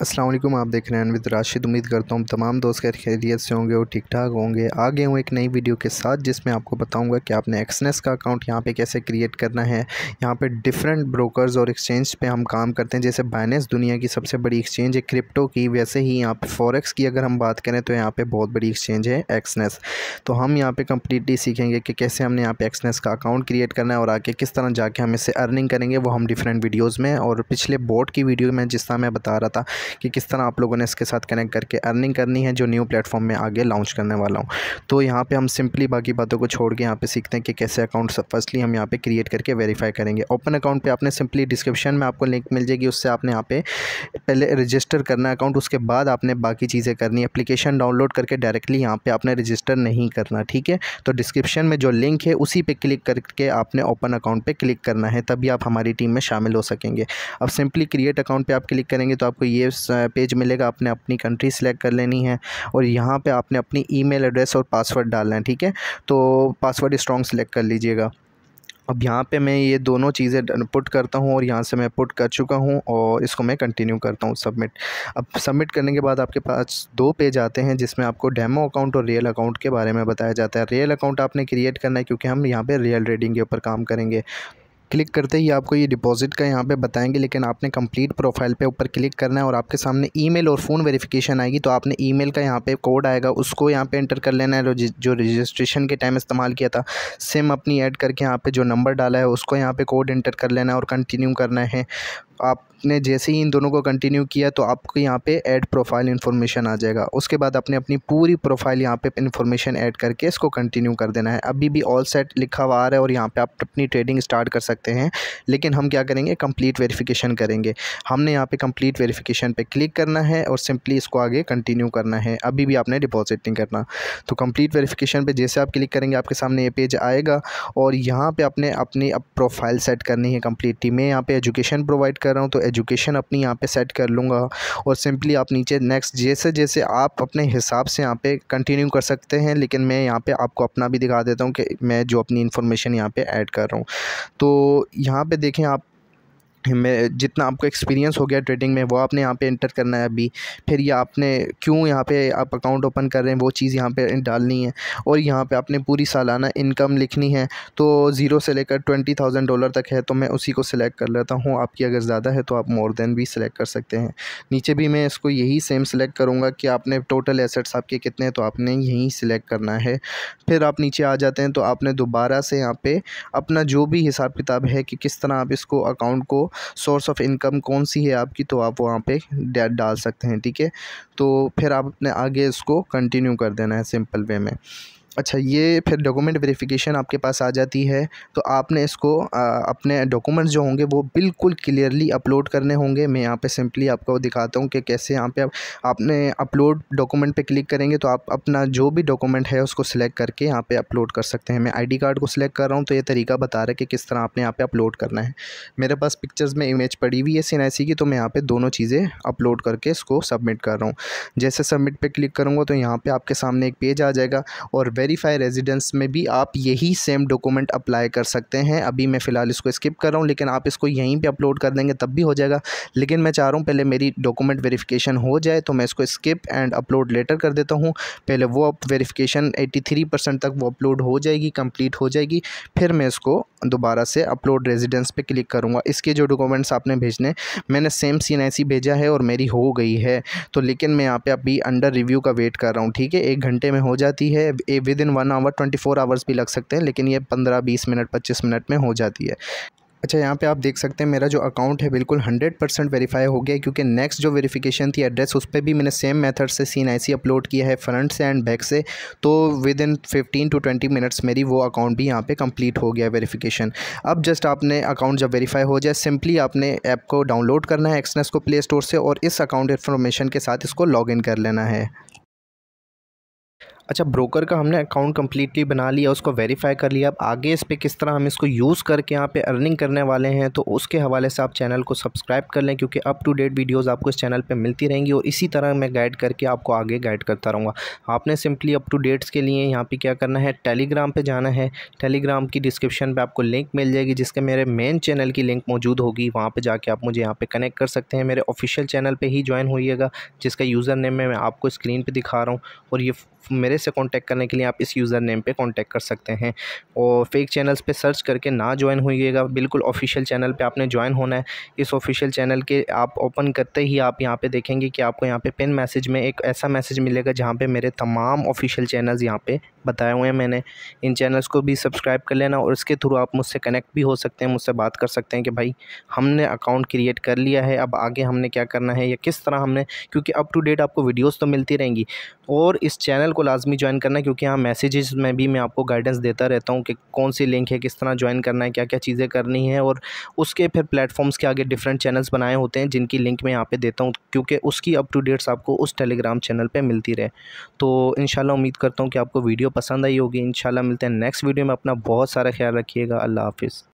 असलम आप देख रहे हैं अनविद राशिद उम्मीद करता हूँ तमाम दोस्त खैर खैरियत से होंगे और ठीक ठाक होंगे आगे हूँ एक नई वीडियो के साथ जिसमें आपको बताऊँगा कि आपने एक्सनेस का अकाउंट यहाँ पे कैसे क्रिएट करना है यहाँ पे डिफरेंट ब्रोकर्स और एक्सचेंज पे हम काम करते हैं जैसे बाइनेंस दुनिया की सबसे बड़ी एक्सचेंज है क्रिप्टो की वैसे ही यहाँ पर फॉरेक्स की अगर हम बात करें तो यहाँ पर बहुत बड़ी एक्सचेंज है एक्सनेस तो हम यहाँ पर कम्प्लीटली सीखेंगे कि कैसे हमने यहाँ पर एक्सनेस का अकाउंट क्रिएट करना है और आके किस तरह जाके हम इससे अर्निंग करेंगे वो हम डिफरेंट वीडियोज़ में और पिछले बोर्ड की वीडियो में जिस तरह मैं बता रहा था कि किस तरह आप लोगों ने इसके साथ कनेक्ट करके अर्निंग करनी है जो न्यू प्लेटफॉर्म में आगे लॉन्च करने वाला हूँ तो यहाँ पर हम सिंपली बाकी बातों को छोड़ के यहाँ पर सीखते हैं कि कैसे अकाउंट फर्स्टली हम यहाँ पर क्रिएट करके वेरीफाई करेंगे ओपन अकाउंट पर आपने सिंपली डिस्क्रिप्शन में आपको लिंक मिल जाएगी उससे आपने यहाँ पे पहले रजिस्टर करना अकाउंट उसके बाद आपने बाकी चीज़ें करनी एप्लीकेशन डाउनलोड करके डायरेक्टली यहाँ पर आपने रजिस्टर नहीं करना ठीक है तो डिस्क्रिप्शन में जो लिंक है उसी पर क्लिक करके आपने ओपन अकाउंट पर क्लिक करना है तभी आप हमारी टीम में शामिल हो सकेंगे अब सिंपली क्रिएट अकाउंट पर आप क्लिक करेंगे तो आपको ये पेज मिलेगा आपने अपनी कंट्री सेलेक्ट कर लेनी है और यहाँ पे आपने अपनी ईमेल एड्रेस और पासवर्ड डालना है ठीक है तो पासवर्ड स्ट्रॉन्ग सेलेक्ट कर लीजिएगा अब यहाँ पे मैं ये दोनों चीज़ें पुट करता हूँ और यहाँ से मैं पुट कर चुका हूँ और इसको मैं कंटिन्यू करता हूँ सबमिट अब सबमिट करने के बाद आपके पास दो पेज आते हैं जिसमें आपको डेमो अकाउंट और रियल अकाउंट के बारे में बताया जाता है रियल अकाउंट आपने क्रिएट करना है क्योंकि हम यहाँ पे रियल ट्रेडिंग के ऊपर काम करेंगे क्लिक करते ही आपको ये डिपॉजिट का यहाँ पे बताएंगे लेकिन आपने कंप्लीट प्रोफाइल पे ऊपर क्लिक करना है और आपके सामने ईमेल और फ़ोन वेरिफिकेशन आएगी तो आपने ईमेल का यहाँ पे कोड आएगा उसको यहाँ पे एंटर कर लेना है जो रजिस्ट्रेशन के टाइम इस्तेमाल किया था सिम अपनी ऐड करके यहाँ पर जो नंबर डाला है उसको यहाँ पर कोड एंटर कर लेना है और कंटिन्यू करना है आप आपने जैसे ही इन दोनों को कंटिन्यू किया तो आपको यहाँ पे ऐड प्रोफाइल इन्फॉर्मेशन आ जाएगा उसके बाद आपने अपनी पूरी प्रोफाइल यहाँ पे इन्फॉर्मेशन ऐड करके इसको कंटिन्यू कर देना है अभी भी ऑल सेट लिखा हुआ आ रहा है और यहाँ पे आप अपनी ट्रेडिंग स्टार्ट कर सकते हैं लेकिन हम क्या करेंगे कंप्लीट वेरीफिकेशन करेंगे हमने यहाँ पर कंप्लीट वेरीफिकेशन पर क्लिक करना है और सिंपली इसको आगे कंटिन्यू करना है अभी भी आपने डिपॉजिट नहीं करना तो कंप्लीट वेरीफिकेशन पर जैसे आप क्लिक करेंगे आपके सामने ये पेज आएगा और यहाँ पर आपने अपनी प्रोफाइल सेट करनी है कम्प्लीटली मैं यहाँ पर एजुकेशन प्रोवाइड कर रहा हूँ तो एजुकेशन अपनी यहाँ पे सेट कर लूँगा और सिंपली आप नीचे नेक्स्ट जैसे जैसे आप अपने हिसाब से यहाँ पे कंटिन्यू कर सकते हैं लेकिन मैं यहाँ पे आपको अपना भी दिखा देता हूँ कि मैं जो अपनी इन्फॉर्मेशन यहाँ पे ऐड कर रहा हूँ तो यहाँ पे देखें आप में जितना आपको एक्सपीरियंस हो गया ट्रेडिंग में वो आपने यहाँ पे एंटर करना है अभी फिर ये आपने क्यों यहाँ पे आप अकाउंट ओपन कर रहे हैं वो चीज़ यहाँ पे डालनी है और यहाँ पे आपने पूरी सालाना इनकम लिखनी है तो ज़ीरो से लेकर ट्वेंटी थाउजेंड डॉलर तक है तो मैं उसी को सिलेक्ट कर लेता हूँ आपकी अगर ज़्यादा है तो आप मोर देन भी सिलेक्ट कर सकते हैं नीचे भी मैं इसको यही सेम सिलेक्ट करूँगा कि आपने टोटल एसेट्स आपके कितने हैं तो आपने यहीं सिलेक्ट करना है फिर आप नीचे आ जाते हैं तो आपने दोबारा से यहाँ पर अपना जो भी हिसाब किताब है कि किस तरह आप इसको अकाउंट को सोर्स ऑफ इनकम कौन सी है आपकी तो आप वहाँ पे डाल सकते हैं ठीक है तो फिर आप अपने आगे इसको कंटिन्यू कर देना है सिंपल वे में अच्छा ये फिर डॉक्यूमेंट वेरिफिकेशन आपके पास आ जाती है तो आपने इसको आ, अपने डॉक्यूमेंट्स जो होंगे वो बिल्कुल क्लियरली अपलोड करने होंगे मैं यहाँ पे सिंपली आपको दिखाता हूँ कि कैसे यहाँ पे आप, आपने अपलोड डॉक्यूमेंट पे क्लिक करेंगे तो आप अपना जो भी डॉक्यूमेंट है उसको सिलेक्ट करके यहाँ पर अपलोड कर सकते हैं मैं आई कार्ड को सिलेक्ट कर रहा हूँ तो ये तरीका बता रहा है कि किस तरह आपने यहाँ पर अपलोड करना है मेरे पास पिक्चर्स में इमेज पड़ी हुई है सीनासी की तो मैं यहाँ पर दोनों चीज़ें अपलोड करके इसको सबमिट कर रहा हूँ जैसे सबमिट पर क्लिक करूँगा तो यहाँ पर आपके सामने एक पेज आ जाएगा और वेरीफाई रेजिडेंस में भी आप यही सेम डॉक्यूमेंट अप्लाई कर सकते हैं अभी मैं फ़िलहाल इसको स्किप कर रहा हूँ लेकिन आप इसको यहीं पर अपलोड कर देंगे तब भी हो जाएगा लेकिन मैं चाह रहा हूँ पहले मेरी डॉक्यूमेंट वेरीफिकेशन हो जाए तो मैं इसको स्किप एंड अपलोड लेटर कर देता हूँ पहले वो वेरीफिकेशन एट्टी थ्री परसेंट तक वो अपलोड हो जाएगी कंप्लीट हो जाएगी फिर मैं इसको दोबारा से अपलोड रेजिडेंस पे क्लिक करूँगा इसके जो डॉक्यूमेंट्स आपने भेजने मैंने सेम सी भेजा है और मेरी हो गई है तो लेकिन मैं यहाँ पे अभी अंडर रिव्यू का वेट कर रहा हूँ ठीक है एक घंटे में हो जाती है a within one hour twenty four hours भी लग सकते हैं लेकिन ये पंद्रह बीस मिनट पच्चीस मिनट में हो जाती है अच्छा यहाँ पे आप देख सकते हैं मेरा जो अकाउंट है बिल्कुल हंड्रेड परसेंट वेरीफाई हो गया क्योंकि नेक्स्ट जो वेरिफिकेशन थी एड्रेस उस पर भी मैंने सेम मेथड से सीन आई अपलोड किया है फ्रंट से एंड बैक से तो within fifteen to twenty minutes मेरी वो अकाउंट भी यहाँ पे कंप्लीट हो गया वेरीफिकेशन अब जस्ट आपने अकाउंट जब वेरीफाई हो जाए सिंपली आपने ऐप को डाउनलोड करना है एक्सनेस को प्ले स्टोर से और इस अकाउंट इन्फॉर्मेशन के साथ इसको लॉग कर लेना है अच्छा ब्रोकर का हमने अकाउंट कम्प्लीटली बना लिया उसको वेरीफाई कर लिया अब आगे इस पर किस तरह हम इसको यूज़ करके यहाँ पे अर्निंग करने वाले हैं तो उसके हवाले से आप चैनल को सब्सक्राइब कर लें क्योंकि अप टू डेट वीडियोस आपको इस चैनल पे मिलती रहेंगी और इसी तरह मैं गाइड करके आपको आगे गाइड करता रहूँगा आपने सिंपली अप टू डेट्स के लिए यहाँ पर क्या करना है टेलीग्राम पर जाना है टेलीग्राम की डिस्क्रिप्शन पर आपको लिंक मिल जाएगी जिसके मेरे मेन चैनल की लिंक मौजूद होगी वहाँ पर जाके आप मुझे यहाँ पर कनेक्ट कर सकते हैं मेरे ऑफिशियल चैनल पर ही ज्वाइन होइएगा जिसका यूज़र नेम मैं आपको स्क्रीन पर दिखा रहा हूँ और ये मेरे से कांटेक्ट करने के लिए आप इस यूज़र नेम पे कांटेक्ट कर सकते हैं और फेक चैनल्स पे सर्च करके ना ज्वाइन होइएगा बिल्कुल ऑफिशियल चैनल पे आपने ज्वाइन होना है इस ऑफिशियल चैनल के आप ओपन करते ही आप यहाँ पे देखेंगे कि आपको यहाँ पे पिन मैसेज में एक ऐसा मैसेज मिलेगा जहाँ पे मेरे तमाम ऑफिशियल चैनल्स यहाँ पे बताए हुए हैं मैंने इन चैनल्स को भी सब्सक्राइब कर लेना और इसके थ्रू आप मुझसे कनेक्ट भी हो सकते हैं मुझसे बात कर सकते हैं कि भाई हमने अकाउंट क्रिएट कर लिया है अब आगे हमने क्या करना है या किस तरह हमने क्योंकि अप टू डेट आपको वीडियोस तो मिलती रहेंगी और इस चैनल को लाजमी ज्वाइन करना क्योंकि यहाँ मैसेजेस में भी मैं आपको गाइडेंस देता रहता हूँ कि कौन सी लिंक है किस तरह ज्वाइन करना है क्या क्या चीज़ें करनी है और उसके फिर प्लेटफॉर्म्स के आगे डिफरेंट चैनल्स बनाए होते हैं जिनकी लिंक मैं यहाँ पर देता हूँ क्योंकि उसकी अप टू डेट्स आपको उस टेलीग्राम चैनल पर मिलती रहे तो इन उम्मीद करता हूँ कि आपको वीडियो वीडियो पसंद आई होगी इन मिलते हैं नेक्स्ट वीडियो में अपना बहुत सारा ख्याल रखिएगा अल्लाह हाफिज़